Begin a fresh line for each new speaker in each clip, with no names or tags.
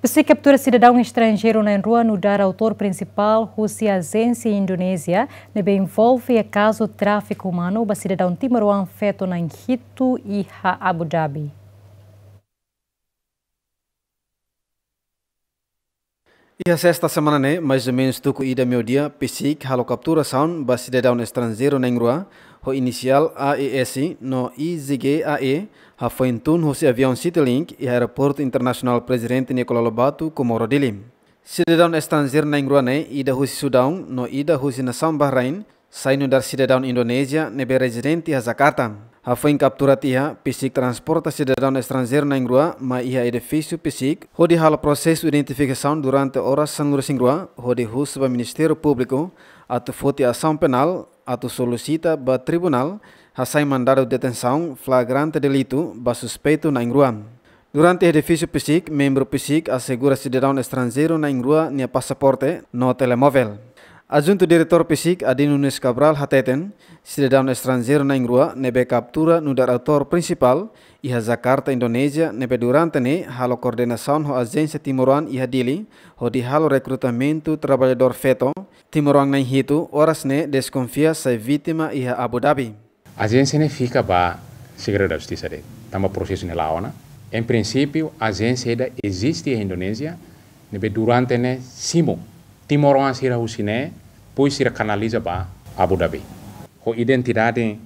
Pesi captura cidadão estrangeiro na rua no dar autor principal, russiazense Indonésia, nebe envolve a caso tráfico humano ba cidadão timoruan feto na Quito e Abu Dhabi.
Ia sexta semana né, mais ou menos tuco ida meu dia, pisik halo captura sound ba cidadão estrangeiro na rua ho inisial AES no IZGAE ha foi ho se avion Citylink e aeroporto internasional Presidente Nicolau Lobatu Komoro Dilim. Sidedown estanzir na ingruane ida husi Sudão no ida husi na São Bahrain sainu dar sidedown Indonesia nebe residente ha Jakarta. Ha foi captura tiha pisik transporta sidedown estrangeiro na Ingrua, ma iha edifício pisik, hodi proses processo identificação durante horas sanglura singrua, hodi hus ministeru publiku atu foti asam penal, atau solusita ba tribunal hasai mandado detenção flagrante delito ba suspeito na Ingrua. Durante o edifício PSIC, membro PSIC assegura cidadão estrangeiro na Ingrua nia passaporte no telemóvel. Adjunto Direktur Fisik Adi Nunes Cabral Hateten, Sidedam Estrangeiro na Ingrua, nebe captura no diretor principal, iha Jakarta, Indonesia nebe durante ne halo coordenação ho agensi timuruan iha dili, ho di halo recrutamento trabalhador feto, timuruan na Hitu, horas ne desconfia sa vítima iha Abu Dhabi.
Agensi ne fika ba segera da Justiça de, tamo proses ne laona. Em princípio, agência da existi Indonesia, nebe durante ne simo Timorong sira usine pui sira kanaliza ba Abu Dhabi. Ho identidade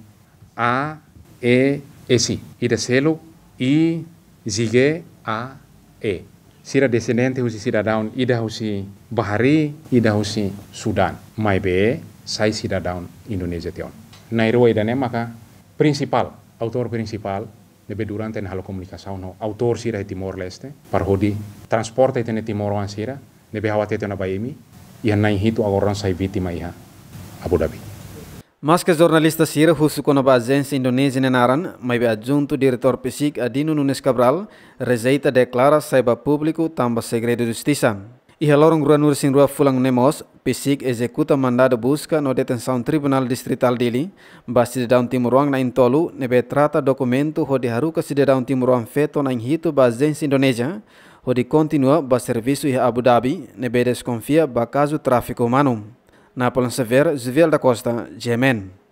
A E S e, ida selu I zige A E. Sira descendente husi daun ida husi Bahari ida husi Sudan. Mai be sai daun Indonesia tion. Nairo ida ne maka principal autor principal nebe durante en halo comunicação no autor sira e Timor Leste parhodi transporte tene Timor sira nebe hawatete na baimi orang awarran saiviti Maya Abu Dhabi.
Maske jornalista sira husukono ba agência Indonesia naran, mai be adjunto direktor PSIC Adino Nunes Cabral, rejeita declara saiba publiku tamba segredo de Ihal orang relorong nur sin rua fulang nemos, PSIC executa mandado buska no detenção tribunal distrital dili, basi de down timuruang na intolu, nebe trata ho diharu haruka si de down timuruang feto na inhito ba onde continua o serviço em Abu Dhabi, nebe desconfia do caso tráfico humano. Na Polansever, Zivil da Costa, Yemen.